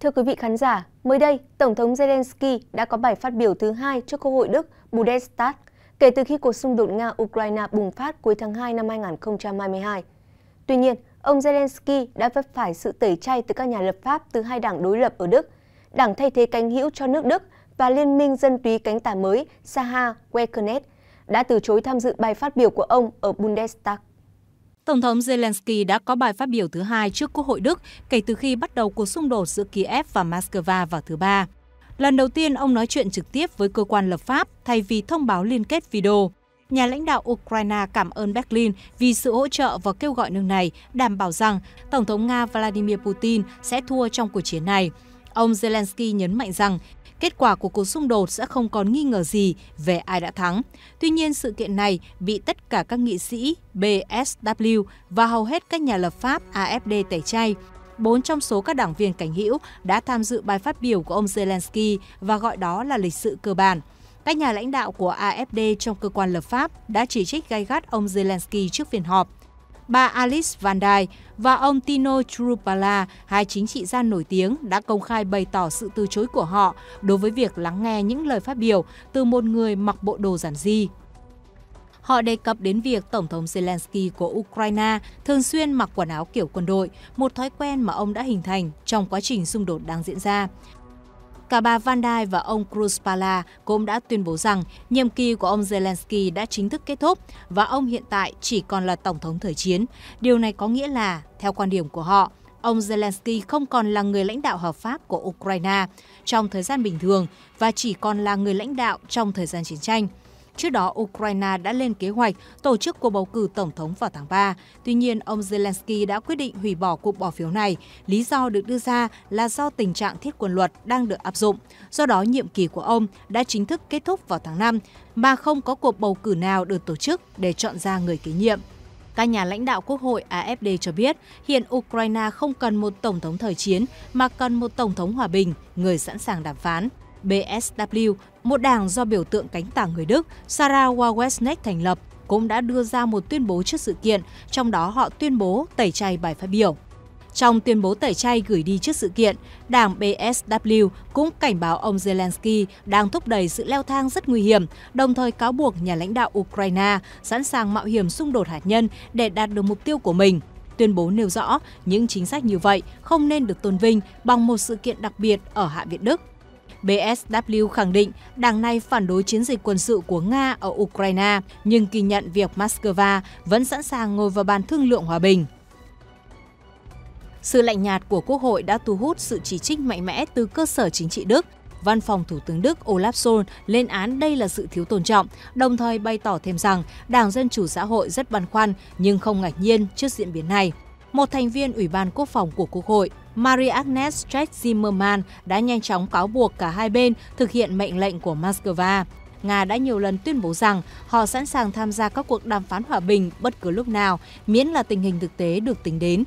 Thưa quý vị khán giả, mới đây, Tổng thống Zelensky đã có bài phát biểu thứ hai trước Quốc hội Đức Bundestag kể từ khi cuộc xung đột Nga-Ukraine bùng phát cuối tháng 2 năm 2022. Tuy nhiên, ông Zelensky đã vấp phải sự tẩy chay từ các nhà lập pháp từ hai đảng đối lập ở Đức, đảng thay thế cánh hữu cho nước Đức và Liên minh dân túy cánh tả mới Saha wekernet đã từ chối tham dự bài phát biểu của ông ở Bundestag. Tổng thống Zelensky đã có bài phát biểu thứ hai trước Quốc hội Đức kể từ khi bắt đầu cuộc xung đột giữa Kiev và Moscow vào thứ Ba. Lần đầu tiên, ông nói chuyện trực tiếp với cơ quan lập pháp thay vì thông báo liên kết video. Nhà lãnh đạo Ukraine cảm ơn Berlin vì sự hỗ trợ và kêu gọi nước này đảm bảo rằng Tổng thống Nga Vladimir Putin sẽ thua trong cuộc chiến này. Ông Zelensky nhấn mạnh rằng kết quả của cuộc xung đột sẽ không còn nghi ngờ gì về ai đã thắng. Tuy nhiên, sự kiện này bị tất cả các nghị sĩ BSW và hầu hết các nhà lập pháp AFD tẩy chay. Bốn trong số các đảng viên cảnh hữu đã tham dự bài phát biểu của ông Zelensky và gọi đó là lịch sự cơ bản. Các nhà lãnh đạo của AFD trong cơ quan lập pháp đã chỉ trích gay gắt ông Zelensky trước phiên họp bà Alice Van Dyke và ông Tino Chrupala, hai chính trị gia nổi tiếng, đã công khai bày tỏ sự từ chối của họ đối với việc lắng nghe những lời phát biểu từ một người mặc bộ đồ giản dị. Họ đề cập đến việc Tổng thống Zelensky của Ukraine thường xuyên mặc quần áo kiểu quân đội, một thói quen mà ông đã hình thành trong quá trình xung đột đang diễn ra. Cả bà Van Dai và ông Cruz Pala cũng đã tuyên bố rằng nhiệm kỳ của ông Zelensky đã chính thức kết thúc và ông hiện tại chỉ còn là tổng thống thời chiến. Điều này có nghĩa là, theo quan điểm của họ, ông Zelensky không còn là người lãnh đạo hợp pháp của Ukraine trong thời gian bình thường và chỉ còn là người lãnh đạo trong thời gian chiến tranh. Trước đó, Ukraine đã lên kế hoạch tổ chức cuộc bầu cử tổng thống vào tháng 3. Tuy nhiên, ông Zelensky đã quyết định hủy bỏ cuộc bỏ phiếu này. Lý do được đưa ra là do tình trạng thiết quân luật đang được áp dụng. Do đó, nhiệm kỳ của ông đã chính thức kết thúc vào tháng 5 mà không có cuộc bầu cử nào được tổ chức để chọn ra người kế nhiệm. Các nhà lãnh đạo Quốc hội AFD cho biết hiện Ukraine không cần một tổng thống thời chiến mà cần một tổng thống hòa bình, người sẵn sàng đàm phán. BSW, một đảng do biểu tượng cánh tả người Đức Sarah Wawesnek thành lập, cũng đã đưa ra một tuyên bố trước sự kiện, trong đó họ tuyên bố tẩy chay bài phát biểu. Trong tuyên bố tẩy chay gửi đi trước sự kiện, đảng BSW cũng cảnh báo ông Zelensky đang thúc đẩy sự leo thang rất nguy hiểm, đồng thời cáo buộc nhà lãnh đạo Ukraine sẵn sàng mạo hiểm xung đột hạt nhân để đạt được mục tiêu của mình. Tuyên bố nêu rõ những chính sách như vậy không nên được tôn vinh bằng một sự kiện đặc biệt ở Hạ viện Đức. BSW khẳng định đảng này phản đối chiến dịch quân sự của Nga ở Ukraine, nhưng kỳ nhận việc Moscow vẫn sẵn sàng ngồi vào bàn thương lượng hòa bình. Sự lạnh nhạt của Quốc hội đã thu hút sự chỉ trích mạnh mẽ từ cơ sở chính trị Đức. Văn phòng Thủ tướng Đức Olaf Scholz lên án đây là sự thiếu tôn trọng, đồng thời bày tỏ thêm rằng Đảng Dân Chủ Xã hội rất băn khoăn nhưng không ngạc nhiên trước diễn biến này một thành viên Ủy ban Quốc phòng của Quốc hội, Marie-Agnes Zimmerman đã nhanh chóng cáo buộc cả hai bên thực hiện mệnh lệnh của Moscow. Nga đã nhiều lần tuyên bố rằng họ sẵn sàng tham gia các cuộc đàm phán hòa bình bất cứ lúc nào, miễn là tình hình thực tế được tính đến.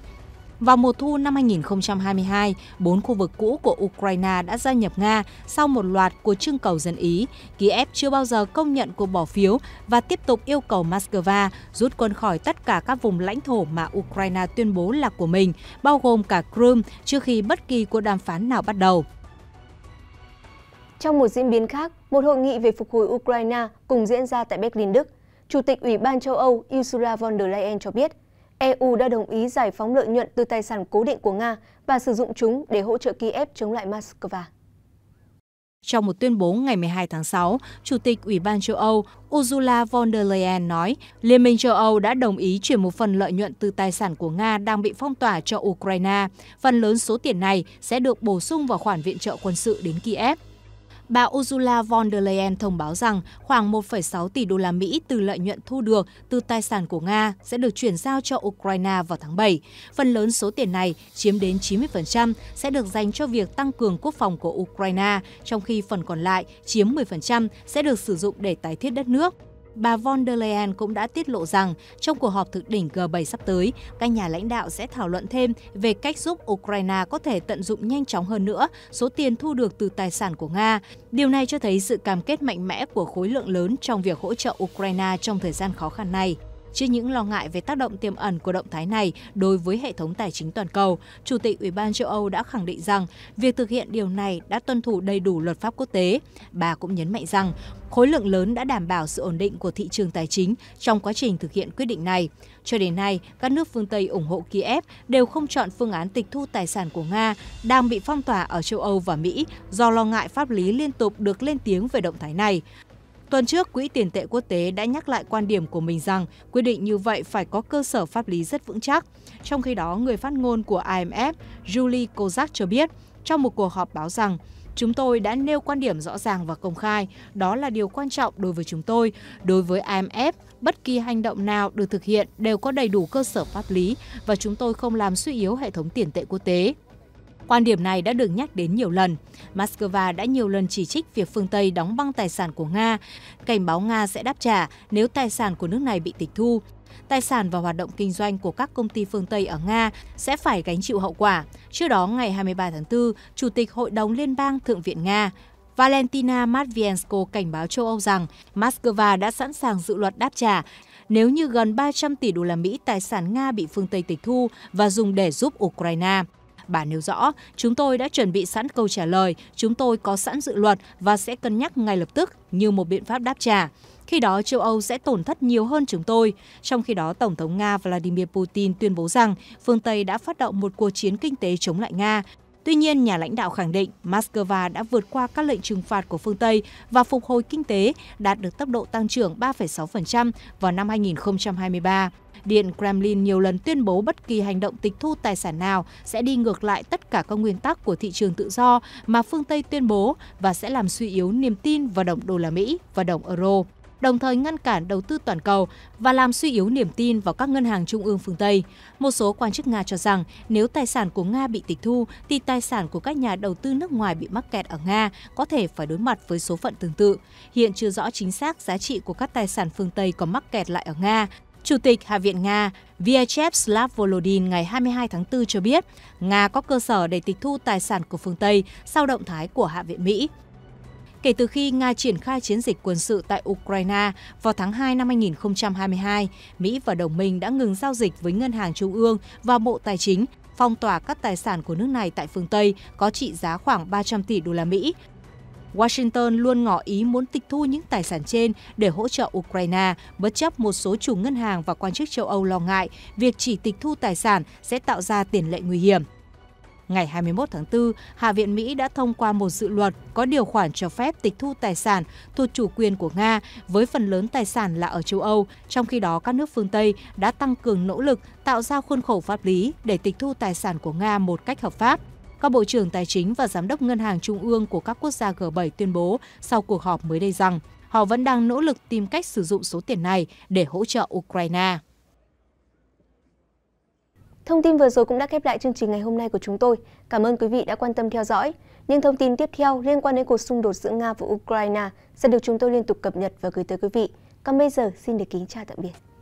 Vào mùa thu năm 2022, bốn khu vực cũ của Ukraine đã gia nhập Nga sau một loạt cuộc trưng cầu dân Ý. Kiev chưa bao giờ công nhận cuộc bỏ phiếu và tiếp tục yêu cầu Moscow rút quân khỏi tất cả các vùng lãnh thổ mà Ukraine tuyên bố là của mình, bao gồm cả Crimea, trước khi bất kỳ cuộc đàm phán nào bắt đầu. Trong một diễn biến khác, một hội nghị về phục hồi Ukraine cùng diễn ra tại Berlin, Đức. Chủ tịch Ủy ban châu Âu Ursula von der Leyen cho biết EU đã đồng ý giải phóng lợi nhuận từ tài sản cố định của Nga và sử dụng chúng để hỗ trợ Kiev chống lại Moscow. Trong một tuyên bố ngày 12 tháng 6, Chủ tịch Ủy ban châu Âu Ursula von der Leyen nói Liên minh châu Âu đã đồng ý chuyển một phần lợi nhuận từ tài sản của Nga đang bị phong tỏa cho Ukraine. Phần lớn số tiền này sẽ được bổ sung vào khoản viện trợ quân sự đến Kiev bà Ursula von der Leyen thông báo rằng khoảng 1,6 tỷ đô la Mỹ từ lợi nhuận thu được từ tài sản của Nga sẽ được chuyển giao cho Ukraine vào tháng 7. Phần lớn số tiền này, chiếm đến 90%, sẽ được dành cho việc tăng cường quốc phòng của Ukraine, trong khi phần còn lại, chiếm 10%, sẽ được sử dụng để tái thiết đất nước. Bà von der Leyen cũng đã tiết lộ rằng trong cuộc họp thượng đỉnh G7 sắp tới, các nhà lãnh đạo sẽ thảo luận thêm về cách giúp Ukraine có thể tận dụng nhanh chóng hơn nữa số tiền thu được từ tài sản của Nga. Điều này cho thấy sự cam kết mạnh mẽ của khối lượng lớn trong việc hỗ trợ Ukraine trong thời gian khó khăn này. Trước những lo ngại về tác động tiềm ẩn của động thái này đối với hệ thống tài chính toàn cầu, Chủ tịch Ủy ban châu Âu đã khẳng định rằng việc thực hiện điều này đã tuân thủ đầy đủ luật pháp quốc tế. Bà cũng nhấn mạnh rằng khối lượng lớn đã đảm bảo sự ổn định của thị trường tài chính trong quá trình thực hiện quyết định này. Cho đến nay, các nước phương Tây ủng hộ Kiev đều không chọn phương án tịch thu tài sản của Nga đang bị phong tỏa ở châu Âu và Mỹ do lo ngại pháp lý liên tục được lên tiếng về động thái này. Tuần trước, Quỹ tiền tệ quốc tế đã nhắc lại quan điểm của mình rằng quyết định như vậy phải có cơ sở pháp lý rất vững chắc. Trong khi đó, người phát ngôn của IMF Julie Kozak cho biết trong một cuộc họp báo rằng Chúng tôi đã nêu quan điểm rõ ràng và công khai, đó là điều quan trọng đối với chúng tôi. Đối với IMF, bất kỳ hành động nào được thực hiện đều có đầy đủ cơ sở pháp lý và chúng tôi không làm suy yếu hệ thống tiền tệ quốc tế. Quan điểm này đã được nhắc đến nhiều lần. Moscow đã nhiều lần chỉ trích việc phương Tây đóng băng tài sản của Nga, cảnh báo Nga sẽ đáp trả nếu tài sản của nước này bị tịch thu. Tài sản và hoạt động kinh doanh của các công ty phương Tây ở Nga sẽ phải gánh chịu hậu quả. Trước đó, ngày 23 tháng 4, Chủ tịch Hội đồng Liên bang Thượng viện Nga Valentina Matvienko cảnh báo châu Âu rằng Moscow đã sẵn sàng dự luật đáp trả nếu như gần 300 tỷ đô la Mỹ tài sản Nga bị phương Tây tịch thu và dùng để giúp Ukraine. Bà nêu rõ, chúng tôi đã chuẩn bị sẵn câu trả lời, chúng tôi có sẵn dự luật và sẽ cân nhắc ngay lập tức như một biện pháp đáp trả. Khi đó, châu Âu sẽ tổn thất nhiều hơn chúng tôi. Trong khi đó, Tổng thống Nga Vladimir Putin tuyên bố rằng phương Tây đã phát động một cuộc chiến kinh tế chống lại Nga. Tuy nhiên, nhà lãnh đạo khẳng định Moscow đã vượt qua các lệnh trừng phạt của phương Tây và phục hồi kinh tế, đạt được tốc độ tăng trưởng 3,6% vào năm 2023. Điện Kremlin nhiều lần tuyên bố bất kỳ hành động tịch thu tài sản nào sẽ đi ngược lại tất cả các nguyên tắc của thị trường tự do mà phương Tây tuyên bố và sẽ làm suy yếu niềm tin vào đồng đô la Mỹ và đồng euro đồng thời ngăn cản đầu tư toàn cầu và làm suy yếu niềm tin vào các ngân hàng trung ương phương Tây. Một số quan chức Nga cho rằng nếu tài sản của Nga bị tịch thu thì tài sản của các nhà đầu tư nước ngoài bị mắc kẹt ở Nga có thể phải đối mặt với số phận tương tự. Hiện chưa rõ chính xác giá trị của các tài sản phương Tây có mắc kẹt lại ở Nga, Chủ tịch Hạ viện Nga Vyacheslav Slavovolodin ngày 22 tháng 4 cho biết Nga có cơ sở để tịch thu tài sản của phương Tây sau động thái của Hạ viện Mỹ. Kể từ khi Nga triển khai chiến dịch quân sự tại Ukraine vào tháng 2 năm 2022, Mỹ và đồng minh đã ngừng giao dịch với Ngân hàng Trung ương và Bộ Tài chính phong tỏa các tài sản của nước này tại phương Tây có trị giá khoảng 300 tỷ đô la Mỹ Washington luôn ngỏ ý muốn tịch thu những tài sản trên để hỗ trợ Ukraine, bất chấp một số chủ ngân hàng và quan chức châu Âu lo ngại việc chỉ tịch thu tài sản sẽ tạo ra tiền lệ nguy hiểm. Ngày 21 tháng 4, Hạ viện Mỹ đã thông qua một dự luật có điều khoản cho phép tịch thu tài sản thuộc chủ quyền của Nga với phần lớn tài sản là ở châu Âu, trong khi đó các nước phương Tây đã tăng cường nỗ lực tạo ra khuôn khổ pháp lý để tịch thu tài sản của Nga một cách hợp pháp. Các bộ trưởng tài chính và giám đốc ngân hàng trung ương của các quốc gia G7 tuyên bố sau cuộc họp mới đây rằng họ vẫn đang nỗ lực tìm cách sử dụng số tiền này để hỗ trợ Ukraine. Thông tin vừa rồi cũng đã khép lại chương trình ngày hôm nay của chúng tôi. Cảm ơn quý vị đã quan tâm theo dõi. Những thông tin tiếp theo liên quan đến cuộc xung đột giữa Nga và Ukraine sẽ được chúng tôi liên tục cập nhật và gửi tới quý vị. Còn bây giờ, xin được kính chào tạm biệt.